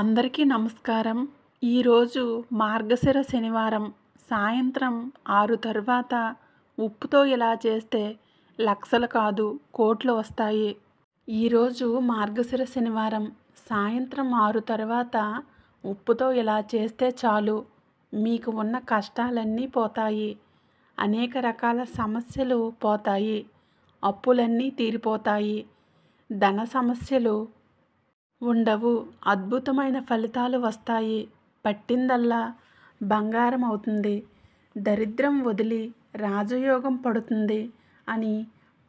అందరికీ నమస్కారం ఈరోజు మార్గశిర శనివారం సాయంత్రం ఆరు తర్వాత ఉప్పుతో ఇలా చేస్తే లక్షలు కాదు కోట్లు వస్తాయి ఈరోజు మార్గశిర శనివారం సాయంత్రం ఆరు తర్వాత ఉప్పుతో ఇలా చేస్తే చాలు మీకు ఉన్న కష్టాలన్నీ పోతాయి అనేక రకాల సమస్యలు పోతాయి అప్పులన్నీ తీరిపోతాయి ధన సమస్యలు ఉండవు అద్భుతమైన ఫలితాలు వస్తాయి పట్టిందల్లా బంగారం అవుతుంది దరిద్రం వదిలి రాజయోగం పడుతుంది అని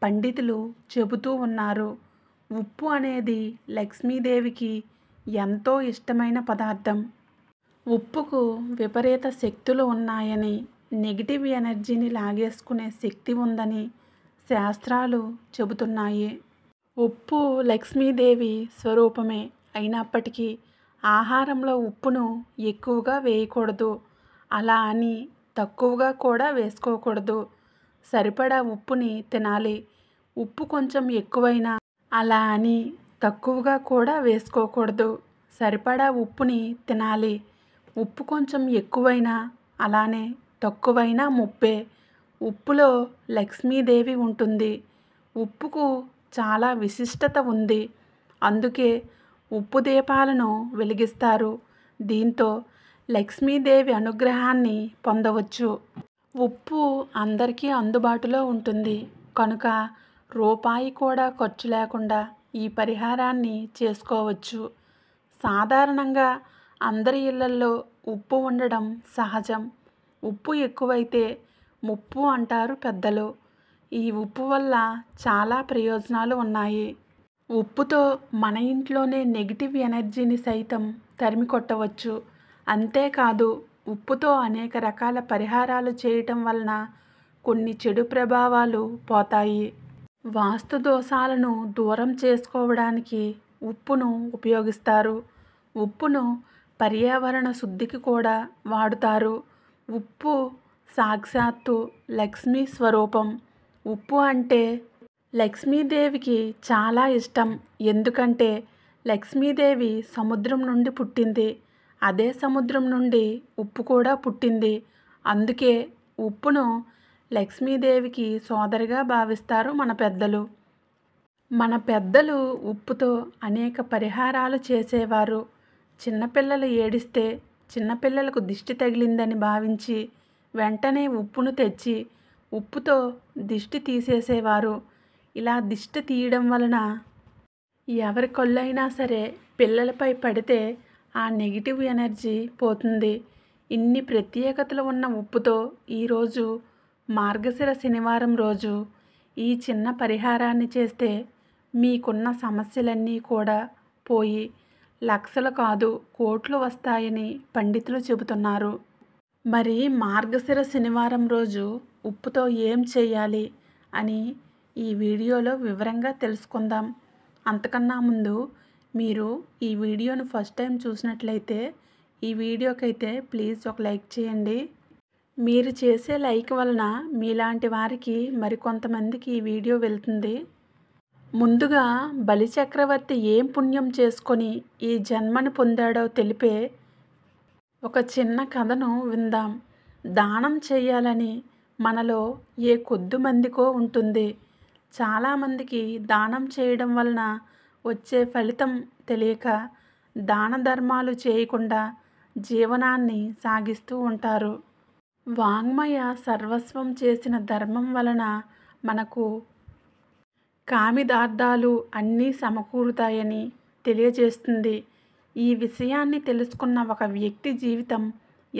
పండితులు చెబుతూ ఉన్నారు ఉప్పు అనేది లక్ష్మీదేవికి ఎంతో ఇష్టమైన పదార్థం ఉప్పుకు విపరీత శక్తులు ఉన్నాయని నెగిటివ్ ఎనర్జీని లాగేసుకునే శక్తి ఉందని శాస్త్రాలు చెబుతున్నాయి ఉప్పు లక్ష్మీదేవి స్వరూపమే అయినప్పటికీ ఆహారంలో ఉప్పును ఎక్కువగా వేయకూడదు అలా అని తక్కువగా కూడా వేసుకోకూడదు సరిపడా ఉప్పుని తినాలి ఉప్పు కొంచెం ఎక్కువైనా అలా అని తక్కువగా కూడా వేసుకోకూడదు సరిపడా ఉప్పుని తినాలి ఉప్పు కొంచెం ఎక్కువైనా అలానే తక్కువైనా ముప్పే ఉప్పులో లక్ష్మీదేవి ఉంటుంది ఉప్పుకు చాలా విశిష్టత ఉంది అందుకే ఉప్పు దీపాలను వెలిగిస్తారు దీంతో లక్ష్మీదేవి అనుగ్రహాన్ని పొందవచ్చు ఉప్పు అందరికీ అందుబాటులో ఉంటుంది కనుక రూపాయి కూడా ఖర్చు లేకుండా ఈ పరిహారాన్ని చేసుకోవచ్చు సాధారణంగా అందరి ఇళ్లల్లో ఉప్పు ఉండడం సహజం ఉప్పు ఎక్కువైతే ముప్పు అంటారు పెద్దలు ఈ ఉప్పు వల్ల చాలా ప్రయోజనాలు ఉన్నాయి ఉప్పుతో మన ఇంట్లోనే నెగిటివ్ ఎనర్జీని సైతం తరిమి కొట్టవచ్చు అంతేకాదు ఉప్పుతో అనేక రకాల పరిహారాలు చేయటం వలన కొన్ని చెడు ప్రభావాలు పోతాయి వాస్తు దోషాలను దూరం చేసుకోవడానికి ఉప్పును ఉపయోగిస్తారు ఉప్పును పర్యావరణ శుద్ధికి కూడా వాడుతారు ఉప్పు సాక్షాత్తు లక్ష్మీ స్వరూపం ఉప్పు అంటే లక్ష్మీదేవికి చాలా ఇష్టం ఎందుకంటే లక్ష్మీదేవి సముద్రం నుండి పుట్టింది అదే సముద్రం నుండి ఉప్పు కూడా పుట్టింది అందుకే ఉప్పును లక్ష్మీదేవికి సోదరిగా భావిస్తారు మన పెద్దలు మన పెద్దలు ఉప్పుతో అనేక పరిహారాలు చేసేవారు చిన్నపిల్లలు ఏడిస్తే చిన్నపిల్లలకు దిష్టి తగిలిందని భావించి వెంటనే ఉప్పును తెచ్చి ఉప్పుతో దిష్టి తీసేసేవారు ఇలా దిష్టి తీయడం వలన ఎవరి కొల్లైనా సరే పిల్లలపై పడితే ఆ నెగిటివ్ ఎనర్జీ పోతుంది ఇన్ని ప్రత్యేకతలు ఉన్న ఉప్పుతో ఈరోజు మార్గశిర శనివారం రోజు ఈ చిన్న పరిహారాన్ని చేస్తే మీకున్న సమస్యలన్నీ కూడా పోయి లక్షలు కాదు కోట్లు వస్తాయని పండితులు చెబుతున్నారు మరి మార్గశిర శనివారం రోజు ఉప్పుతో ఏం చేయాలి అని ఈ వీడియోలో వివరంగా తెలుసుకుందాం అంతకన్నా ముందు మీరు ఈ వీడియోను ఫస్ట్ టైం చూసినట్లయితే ఈ వీడియోకైతే ప్లీజ్ ఒక లైక్ చేయండి మీరు చేసే లైక్ వలన మీలాంటి వారికి మరికొంతమందికి ఈ వీడియో వెళ్తుంది ముందుగా బలిచక్రవర్తి ఏం పుణ్యం చేసుకొని ఈ జన్మను పొందాడో తెలిపే ఒక చిన్న కథను విందాం దానం చేయాలని మనలో ఏ కొద్ది మందికో ఉంటుంది చాలామందికి దానం చేయడం వలన వచ్చే ఫలితం తెలియక దాన ధర్మాలు చేయకుండా జీవనాన్ని సాగిస్తూ ఉంటారు వాంగ్మయ సర్వస్వం చేసిన ధర్మం వలన మనకు కామిదార్థాలు అన్నీ సమకూరుతాయని తెలియజేస్తుంది ఈ విషయాన్ని తెలుసుకున్న ఒక వ్యక్తి జీవితం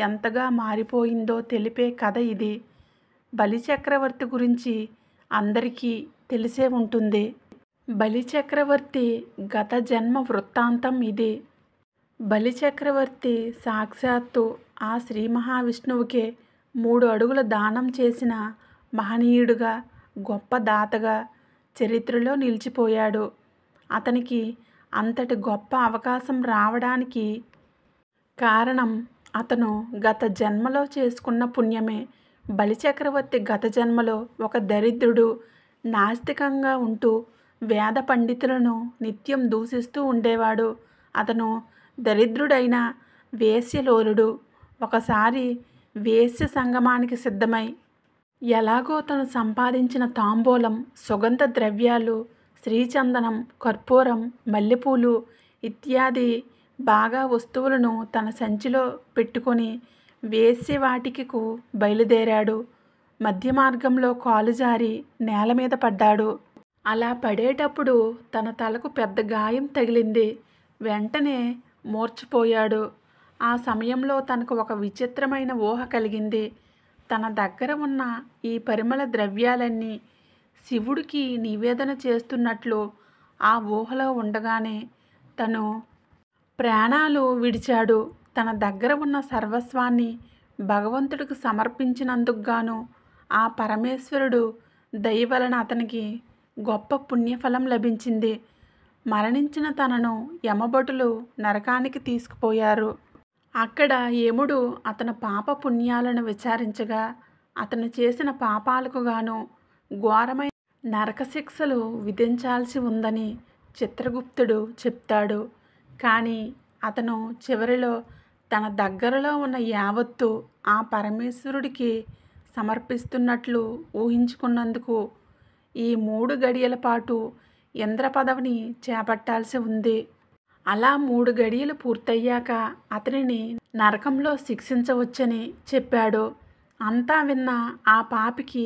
ఎంతగా మారిపోయిందో తెలిపే కథ ఇది బలిచక్రవర్తి గురించి అందరికీ తెలిసే ఉంటుంది బలిచక్రవర్తి గత జన్మ వృత్తాంతం ఇది బలిచక్రవర్తి సాక్షాత్తు ఆ శ్రీ మహావిష్ణువుకే మూడు అడుగుల దానం చేసిన మహనీయుడుగా గొప్ప దాతగా చరిత్రలో నిలిచిపోయాడు అతనికి అంతటి గొప్ప అవకాశం రావడానికి కారణం అతను గత జన్మలో చేసుకున్న పుణ్యమే బలిచక్రవర్తి గత జన్మలో ఒక దరిద్రుడు నాస్తికంగా ఉంటూ వేద పండితులను నిత్యం దూషిస్తూ ఉండేవాడు అతను దరిద్రుడైన వేశ్యలోలుడు ఒకసారి వేశ్య సంగమానికి సిద్ధమై ఎలాగో తను సంపాదించిన తాంబూలం సుగంధ ద్రవ్యాలు శ్రీచందనం కర్పూరం మల్లెపూలు ఇత్యాది బాగా వస్తువులను తన సంచిలో పెట్టుకొని వేసి వాటికికు బయలుదేరాడు మధ్య మార్గంలో కాలు జారి నేల మీద పడ్డాడు అలా పడేటప్పుడు తన తలకు పెద్ద గాయం తగిలింది వెంటనే మూర్చిపోయాడు ఆ సమయంలో తనకు ఒక విచిత్రమైన ఊహ కలిగింది తన దగ్గర ఉన్న ఈ పరిమళ ద్రవ్యాలన్నీ శివుడికి నివేదన చేస్తున్నట్లు ఆ ఊహలో ఉండగానే తను ప్రాణాలు విడిచాడు తన దగ్గర ఉన్న సర్వస్వాన్ని భగవంతుడికి సమర్పించినందుకుగాను ఆ పరమేశ్వరుడు దయ వలన అతనికి గొప్ప పుణ్యఫలం లభించింది మరణించిన తనను యమభటులు నరకానికి తీసుకుపోయారు అక్కడ యముడు అతని పాప పుణ్యాలను విచారించగా అతను చేసిన పాపాలకు గాను ఘోరమైన నరకశిక్షలు విధించాల్సి ఉందని చిత్రగుప్తుడు చెప్తాడు కానీ అతను చివరిలో తన దగ్గరలో ఉన్న యావత్తు ఆ పరమేశ్వరుడికి సమర్పిస్తున్నట్లు ఊహించుకున్నందుకు ఈ మూడు గడియల పాటు ఇంద్ర పదవిని చేపట్టాల్సి ఉంది అలా మూడు గడియలు పూర్తయ్యాక అతనిని నరకంలో శిక్షించవచ్చని చెప్పాడు అంతా విన్న ఆ పాపికి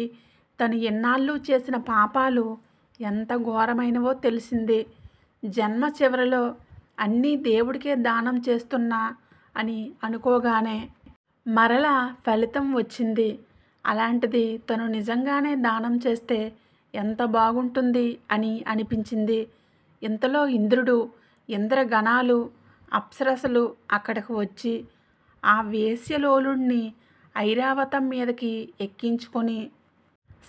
తను ఎన్నాళ్ళు చేసిన పాపాలు ఎంత ఘోరమైనవో తెలిసింది జన్మ చివరలో అన్నీ దేవుడికే దానం చేస్తున్న అని అనుకోగానే మరల ఫలితం వచ్చింది అలాంటిది తను నిజంగానే దానం చేస్తే ఎంత బాగుంటుంది అని అనిపించింది ఇంతలో ఇంద్రుడు ఇంద్రగణాలు అప్సరసలు అక్కడికి వచ్చి ఆ వేశ్యలోలుణ్ణి ఐరావతం మీదకి ఎక్కించుకొని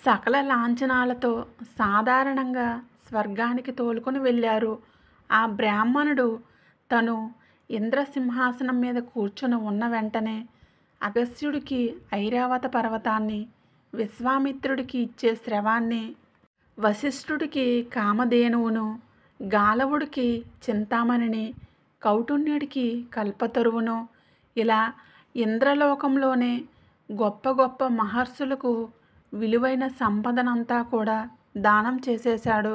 సకల లాంఛనాలతో సాధారణంగా స్వర్గానికి తోలుకొని వెళ్ళారు ఆ బ్రాహ్మణుడు తను ఇంద్రసింహాసనం మీద కూర్చుని ఉన్న వెంటనే అగస్త్యుడికి ఐరావత పర్వతాన్ని విశ్వామిత్రుడికి ఇచ్చే శ్రవాన్ని వశిష్ఠుడికి కామధేనువును గాలవుడికి చింతామణిని కౌటుణ్యుడికి కల్పతరువును ఇలా ఇంద్రలోకంలోనే గొప్ప గొప్ప మహర్షులకు విలువైన సంపదనంతా కూడా దానం చేసేశాడు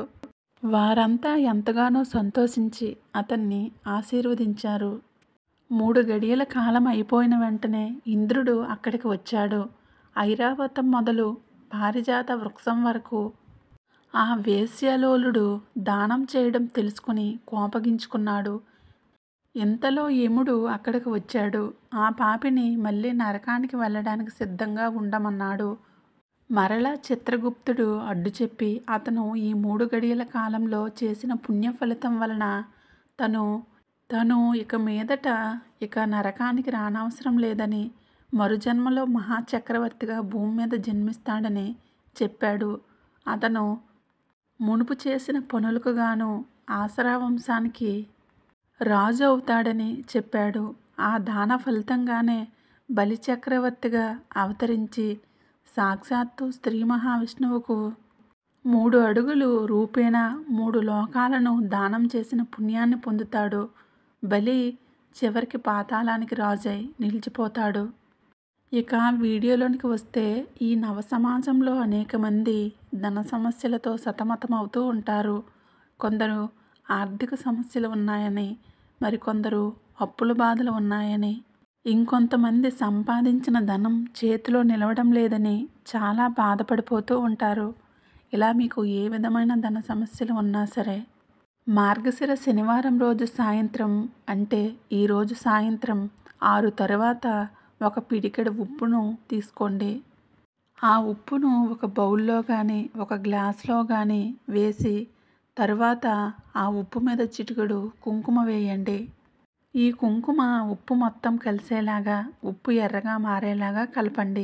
వారంతా ఎంతగానో సంతోషించి అతన్ని ఆశీర్వదించారు మూడు గడియల కాలం అయిపోయిన వెంటనే ఇంద్రుడు అక్కడికి వచ్చాడు ఐరావతం మొదలు పారిజాత వృక్షం వరకు ఆ వేశ్యలోలుడు దానం చేయడం తెలుసుకుని కోపగించుకున్నాడు ఇంతలో యముడు అక్కడికి వచ్చాడు ఆ పాపిని మళ్ళీ నరకానికి వెళ్ళడానికి సిద్ధంగా ఉండమన్నాడు మరలా చిత్రగుప్తుడు అడ్డు చెప్పి అతను ఈ మూడు గడియల కాలంలో చేసిన పుణ్య ఫలితం వలన తను తను ఇక మీదట ఇక నరకానికి రానవసరం లేదని మరుజన్మలో మహాచక్రవర్తిగా భూమి మీద జన్మిస్తాడని చెప్పాడు అతను మునుపు చేసిన పనులకు గాను ఆసరా వంశానికి రాజు అవుతాడని చెప్పాడు ఆ దాన ఫలితంగానే బలిచక్రవర్తిగా అవతరించి సాక్షాత్తు శ్రీ మహావిష్ణువుకు మూడు అడుగులు రూపేణ మూడు లోకాలను దానం చేసిన పుణ్యాన్ని పొందుతాడు బలి చివరికి పాతాళానికి రాజై నిలిచిపోతాడు ఇక వీడియోలోనికి వస్తే ఈ నవ సమాజంలో అనేక మంది ధన సమస్యలతో సతమతమవుతూ ఉంటారు కొందరు ఆర్థిక సమస్యలు ఉన్నాయని మరికొందరు అప్పుల బాధలు ఉన్నాయని ఇంకొంతమంది సంపాదించిన ధనం చేతిలో నిలవడం లేదని చాలా బాధపడిపోతూ ఉంటారు ఇలా మీకు ఏ విధమైన ధన సమస్యలు ఉన్నా సరే మార్గశిర శనివారం రోజు సాయంత్రం అంటే ఈరోజు సాయంత్రం ఆరు తర్వాత ఒక పిడికెడు ఉప్పును తీసుకోండి ఆ ఉప్పును ఒక బౌల్లో కానీ ఒక గ్లాస్లో కానీ వేసి తర్వాత ఆ ఉప్పు మీద చిటికెడు కుంకుమ వేయండి ఈ కుంకుమ ఉప్పు మొత్తం కలిసేలాగా ఉప్పు ఎర్రగా మారేలాగా కలపండి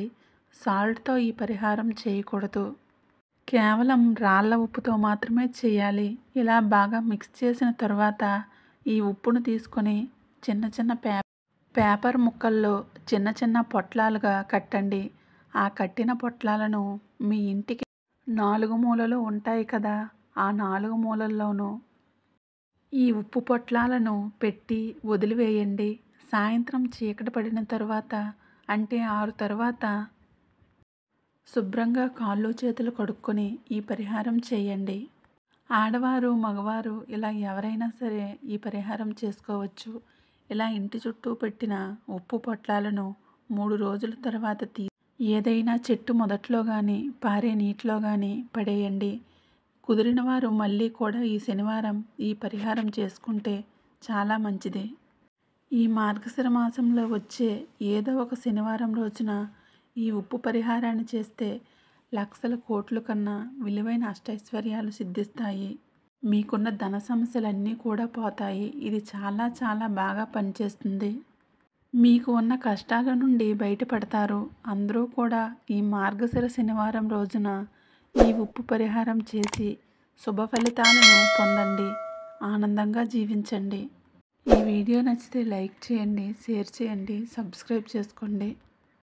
సాల్ట్తో ఈ పరిహారం చేయకూడదు కేవలం రాళ్ళ ఉప్పుతో మాత్రమే చేయాలి ఇలా బాగా మిక్స్ చేసిన తర్వాత ఈ ఉప్పును తీసుకొని చిన్న చిన్న పేపర్ పేపర్ ముక్కల్లో చిన్న చిన్న పొట్లాలుగా కట్టండి ఆ కట్టిన పొట్లాలను మీ ఇంటికి నాలుగు మూలలు ఉంటాయి కదా ఆ నాలుగు మూలల్లోనూ ఈ ఉప్పు పొట్లాలను పెట్టి వదిలివేయండి సాయంత్రం చీకటి పడిన తర్వాత అంటే ఆరు తర్వాత శుభ్రంగా కాళ్ళు చేతులు కడుక్కొని ఈ పరిహారం చేయండి ఆడవారు మగవారు ఇలా ఎవరైనా సరే ఈ పరిహారం చేసుకోవచ్చు ఇలా ఇంటి చుట్టూ పెట్టిన ఉప్పు పొట్లాలను మూడు రోజుల తర్వాత తీ ఏదైనా చెట్టు మొదట్లో కానీ పారే నీటిలో కానీ పడేయండి కుదిరిన వారు మళ్ళీ కూడా ఈ శనివారం ఈ పరిహారం చేసుకుంటే చాలా మంచిది ఈ మార్గశిర మాసంలో వచ్చే ఏదో ఒక శనివారం రోజున ఈ ఉప్పు పరిహారాన్ని చేస్తే లక్షల కోట్లు కన్నా విలువైన అష్టైశ్వర్యాలు సిద్ధిస్తాయి మీకున్న ధన సమస్యలన్నీ కూడా పోతాయి ఇది చాలా చాలా బాగా పనిచేస్తుంది మీకు ఉన్న కష్టాల నుండి బయటపడతారు అందరూ కూడా ఈ మార్గశిర శనివారం రోజున ఈ ఉప్పు పరిహారం చేసి శుభ ఫలితాలను పొందండి ఆనందంగా జీవించండి ఈ వీడియో నచ్చితే లైక్ చేయండి షేర్ చేయండి సబ్స్క్రైబ్ చేసుకోండి